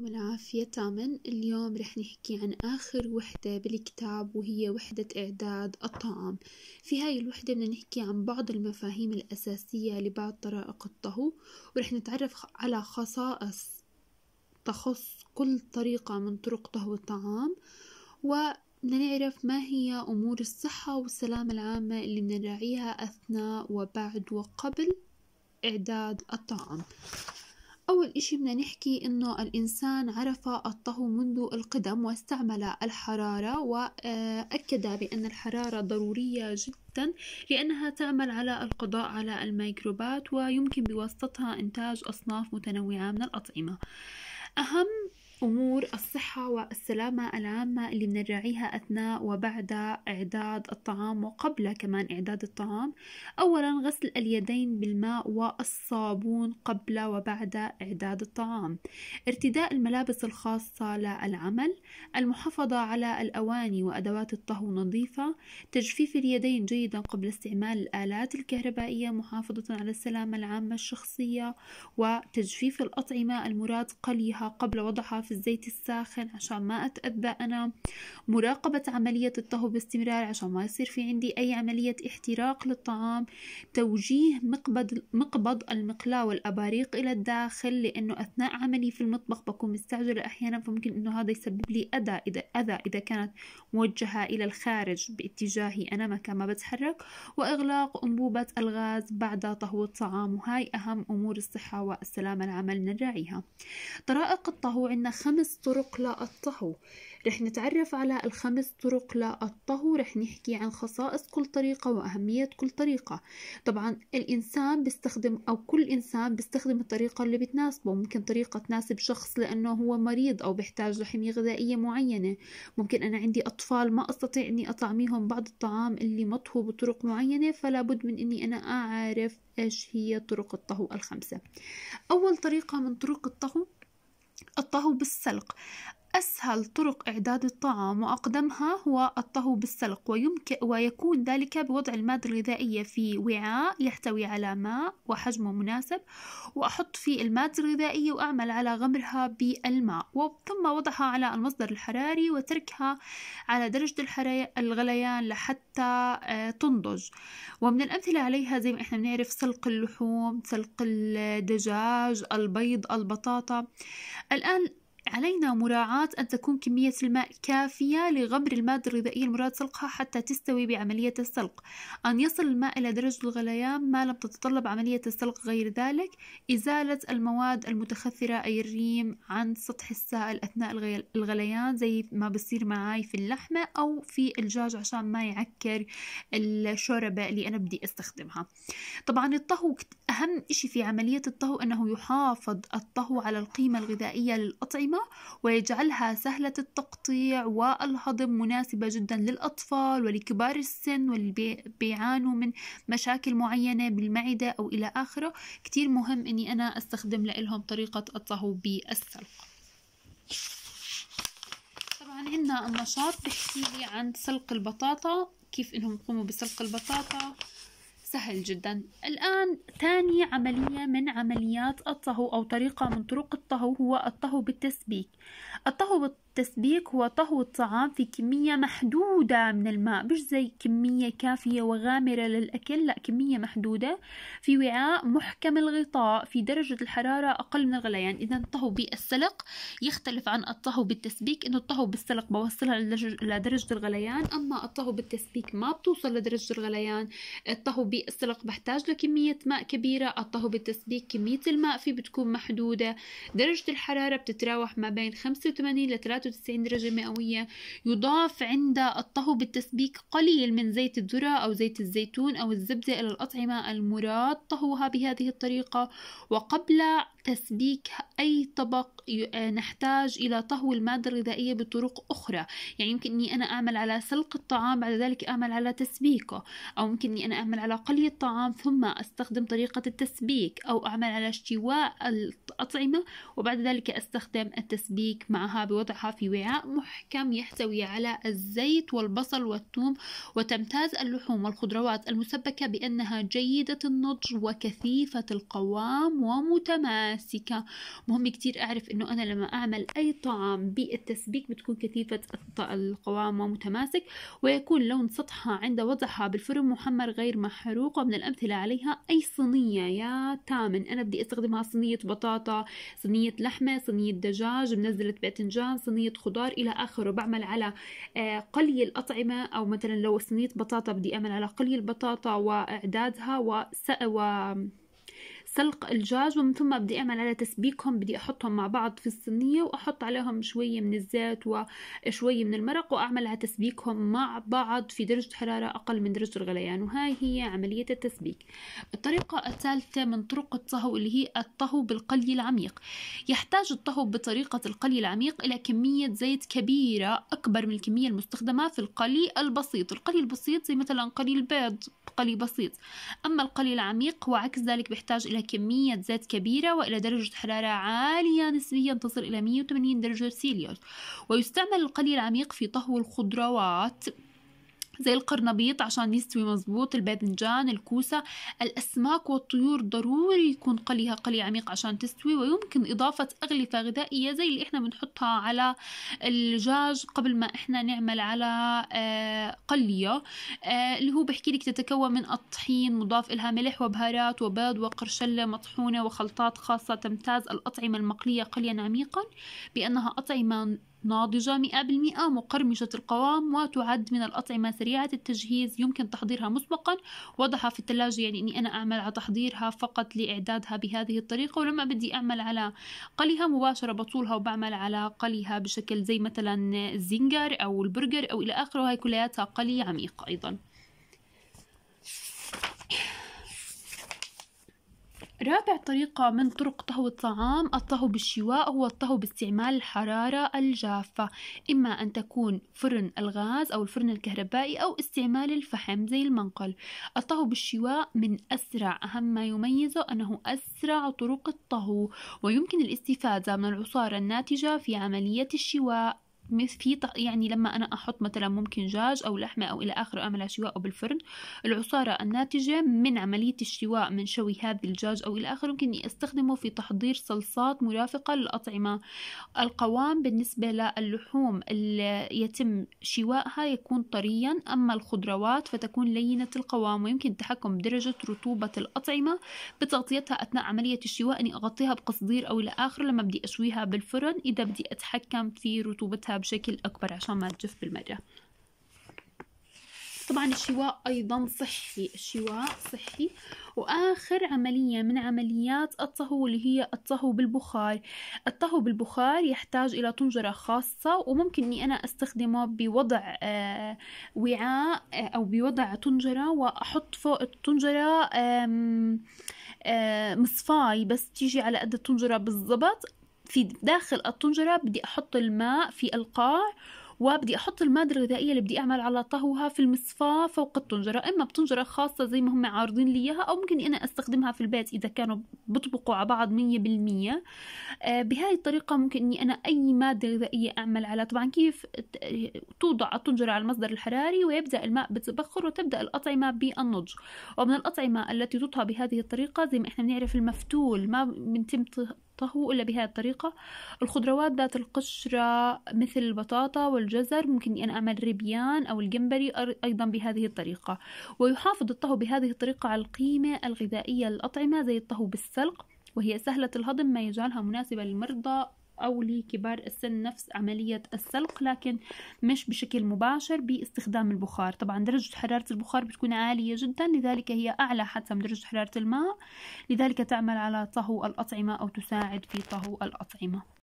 يعطيكم العافية تامن اليوم رح نحكي عن آخر وحدة بالكتاب وهي وحدة إعداد الطعام في هاي الوحدة بدنا نحكي عن بعض المفاهيم الأساسية لبعض طرائق الطهو ورح نتعرف على خصائص تخص كل طريقة من طرق طهو الطعام وبدنا نعرف ما هي أمور الصحة والسلامة العامة اللي بنراعيها أثناء وبعد وقبل إعداد الطعام أول إشي بدنا نحكي إنه الإنسان عرف الطهو منذ القدم واستعمل الحرارة وأكد بأن الحرارة ضرورية جدا لأنها تعمل على القضاء على الميكروبات ويمكن بواسطتها إنتاج أصناف متنوعة من الأطعمة أهم أمور الصحة والسلامة العامة اللي بنراعيها أثناء وبعد إعداد الطعام وقبل كمان إعداد الطعام أولا غسل اليدين بالماء والصابون قبل وبعد إعداد الطعام ارتداء الملابس الخاصة للعمل المحافظة على الأواني وأدوات الطهو نظيفة تجفيف اليدين جيدا قبل استعمال الآلات الكهربائية محافظة على السلامة العامة الشخصية وتجفيف الأطعمة المراد قليها قبل وضعها في في الزيت الساخن عشان ما أتأذى أنا مراقبة عملية الطهو باستمرار عشان ما يصير في عندي أي عملية احتراق للطعام توجيه مقبض, مقبض المقلاة والأباريق إلى الداخل لأنه أثناء عملي في المطبخ بكون مستعجلة أحيانا فممكن أنه هذا يسبب لي أذى إذا, أذى إذا كانت موجهة إلى الخارج باتجاهي أنا مكان ما بتحرك وإغلاق أنبوبة الغاز بعد طهو الطعام وهاي أهم أمور الصحة والسلامة العمل نراعيها طرائق الطهو عندنا خمس طرق للطهو رح نتعرف على الخمس طرق للطهو رح نحكي عن خصائص كل طريقة وأهمية كل طريقة طبعا الإنسان بيستخدم أو كل إنسان بيستخدم الطريقة اللي بتناسبه ممكن طريقة تناسب شخص لأنه هو مريض أو بيحتاج لحمية غذائية معينة ممكن أنا عندي أطفال ما أستطيع أني أطعميهم بعض الطعام اللي مطهو بطرق معينة فلا بد من أني أنا أعرف إيش هي طرق الطهو الخمسة أول طريقة من طرق الطهو الطهو بالسلق أسهل طرق إعداد الطعام وأقدمها هو الطهو بالسلق ويمكن ويكون ذلك بوضع المادة الغذائية في وعاء يحتوي على ماء وحجمه مناسب وأحط فيه المادة الغذائية وأعمل على غمرها بالماء ثم وضعها على المصدر الحراري وتركها على درجة الغليان لحتى آه، تنضج ومن الأمثلة عليها زي ما إحنا بنعرف سلق اللحوم سلق الدجاج البيض البطاطا الآن علينا مراعاة أن تكون كمية الماء كافية لغمر المادة الغذائية المراد سلقها حتى تستوي بعملية السلق أن يصل الماء إلى درجة الغليان ما لم تتطلب عملية السلق غير ذلك إزالة المواد المتخثرة أي الريم عن سطح السائل أثناء الغليان زي ما بصير معاي في اللحمة أو في الجاج عشان ما يعكر الشوربة اللي أنا بدي استخدمها طبعا الطهو أهم إشي في عملية الطهو أنه يحافظ الطهو على القيمة الغذائية للأطعمة ناعمة ويجعلها سهلة التقطيع والهضم مناسبة جدا للأطفال ولكبار السن واللي بيعانوا من مشاكل معينة بالمعدة أو إلى آخره كتير مهم أني أنا أستخدم لهم طريقة الطهو بالسلق طبعا عندنا النشاط بحكي لي عن سلق البطاطا كيف انهم يقوموا بسلق البطاطا سهل جدا الآن ثاني عملية من عمليات الطهو أو طريقة من طرق الطهو هو الطهو بالتسبيك الطهو بالتسبيك التسبيك هو طهو الطعام في كمية محدودة من الماء مش زي كمية كافية وغامرة للأكل لا كمية محدودة في وعاء محكم الغطاء في درجة الحرارة أقل من الغليان يعني إذا الطهو بالسلق يختلف عن الطهو بالتسبيك إنه الطهو بالسلق بوصلها لدرجة الغليان أما الطهو بالتسبيك ما بتوصل لدرجة الغليان الطهو بالسلق بحتاج لكمية ماء كبيرة الطهو بالتسبيك كمية الماء فيه بتكون محدودة درجة الحرارة بتتراوح ما بين 85 ل درجة مئوية يضاف عند الطهو بالتسبيك قليل من زيت الذرة أو زيت الزيتون أو الزبدة إلى الأطعمة المراد طهوها بهذه الطريقة وقبل تسبيك أي طبق آه، نحتاج إلى طهو المادة الغذائية بطرق أخرى يعني يمكن أني أنا أعمل على سلق الطعام بعد ذلك أعمل على تسبيكه أو يمكن أني أنا أعمل على قلي الطعام ثم أستخدم طريقة التسبيك أو أعمل على اشتواء الأطعمة وبعد ذلك أستخدم التسبيك معها بوضعها في وعاء محكم يحتوي على الزيت والبصل والثوم وتمتاز اللحوم والخضروات المسبكة بأنها جيدة النضج وكثيفة القوام ومتماسكة ماسكة مهم كتير أعرف إنه أنا لما أعمل أي طعام بالتسبيك بتكون كثيفة القوامة متماسك ويكون لون سطحها عند وضعها بالفرن محمر غير محروق ومن الأمثلة عليها أي صينية يا تامن أنا بدي أستخدمها صينية بطاطا صينية لحمة صينية دجاج منزلة باذنجان صينية خضار إلى آخره بعمل على آه، قلي الأطعمة أو مثلا لو صينية بطاطا بدي أعمل على قلي البطاطا وإعدادها و سلق الجاج ومن ثم بدي أعمل على تسبيكهم بدي أحطهم مع بعض في الصينية وأحط عليهم شوية من الزيت وشوية من المرق وأعمل على تسبيكهم مع بعض في درجة حرارة أقل من درجة الغليان وهاي هي عملية التسبيك الطريقة الثالثة من طرق الطهو اللي هي الطهو بالقلي العميق يحتاج الطهو بطريقة القلي العميق إلى كمية زيت كبيرة أكبر من الكمية المستخدمة في القلي البسيط القلي البسيط زي مثلا قلي البيض قلي بسيط أما القلي العميق وعكس ذلك بيحتاج إلى كمية زيت كبيرة وإلى درجة حرارة عالية نسبيا تصل إلى 180 درجة سيليوس ويستعمل القلي العميق في طهو الخضروات زي القرنبيط عشان يستوي مزبوط الباذنجان الكوسة الأسماك والطيور ضروري يكون قليها قلي عميق عشان تستوي ويمكن إضافة أغلفة غذائية زي اللي إحنا بنحطها على الدجاج قبل ما إحنا نعمل على آه، قلية آه، اللي هو بحكي لك تتكون من الطحين مضاف إلها ملح وبهارات وبيض وقرشلة مطحونة وخلطات خاصة تمتاز الأطعمة المقلية قليا عميقا بأنها أطعمة ناضجة 100% مقرمشة القوام وتعد من الأطعمة سريعة التجهيز يمكن تحضيرها مسبقا وضعها في الثلاجة يعني أني أنا أعمل على تحضيرها فقط لإعدادها بهذه الطريقة ولما بدي أعمل على قليها مباشرة بطولها وبعمل على قليها بشكل زي مثلا الزنجر أو البرجر أو إلى آخره هاي كلياتها قلي عميق أيضا رابع طريقة من طرق طهو الطعام الطهو بالشواء هو الطهو باستعمال الحرارة الجافة إما أن تكون فرن الغاز أو الفرن الكهربائي أو استعمال الفحم زي المنقل الطهو بالشواء من أسرع أهم ما يميزه أنه أسرع طرق الطهو ويمكن الاستفادة من العصارة الناتجة في عملية الشواء في يعني لما أنا أحط مثلا ممكن دجاج أو لحمة أو إلى آخره أعملها شواء أو بالفرن العصارة الناتجة من عملية الشواء من شوي هذا الدجاج أو إلى آخره ممكن أستخدمه في تحضير صلصات مرافقة للأطعمة القوام بالنسبة للحوم اللي يتم شوائها يكون طريا أما الخضروات فتكون لينة القوام ويمكن التحكم بدرجة رطوبة الأطعمة بتغطيتها أثناء عملية الشواء إني يعني أغطيها بقصدير أو إلى آخره لما بدي أشويها بالفرن إذا بدي أتحكم في رطوبتها بشكل أكبر عشان ما تجف بالمرة طبعا الشواء أيضا صحي الشواء صحي وآخر عملية من عمليات الطهو اللي هي الطهو بالبخار الطهو بالبخار يحتاج إلى طنجرة خاصة وممكن أني أنا أستخدمه بوضع آه، وعاء آه، أو بوضع طنجرة وأحط فوق الطنجرة آه، مصفاي بس تيجي على قد الطنجرة بالضبط في داخل الطنجرة بدي أحط الماء في القاع وبدي احط الماده الغذائيه اللي بدي اعمل على طهوها في المصفاه فوق الطنجره اما بطنجره خاصه زي ما هم عارضين لي اياها او ممكن انا استخدمها في البيت اذا كانوا بطبقوا على بعض مية بالمية آه بهاي الطريقه ممكن اني انا اي ماده غذائيه اعمل على طبعا كيف توضع الطنجره على المصدر الحراري ويبدا الماء بالتبخر وتبدا الاطعمه بالنضج ومن الاطعمه التي تطهى بهذه الطريقه زي ما احنا بنعرف المفتول ما بنتم طهو إلا بهذه الطريقة الخضروات ذات القشرة مثل البطاطا والجزر ممكن أن أعمل ربيان أو الجمبري أيضا بهذه الطريقة ويحافظ الطهو بهذه الطريقة على القيمة الغذائية للأطعمة زي الطهو بالسلق وهي سهلة الهضم ما يجعلها مناسبة للمرضى أو لكبار السن نفس عملية السلق لكن مش بشكل مباشر باستخدام البخار طبعا درجة حرارة البخار بتكون عالية جدا لذلك هي أعلى حتى من درجة حرارة الماء لذلك تعمل على طهو الأطعمة أو تساعد في طهو الأطعمة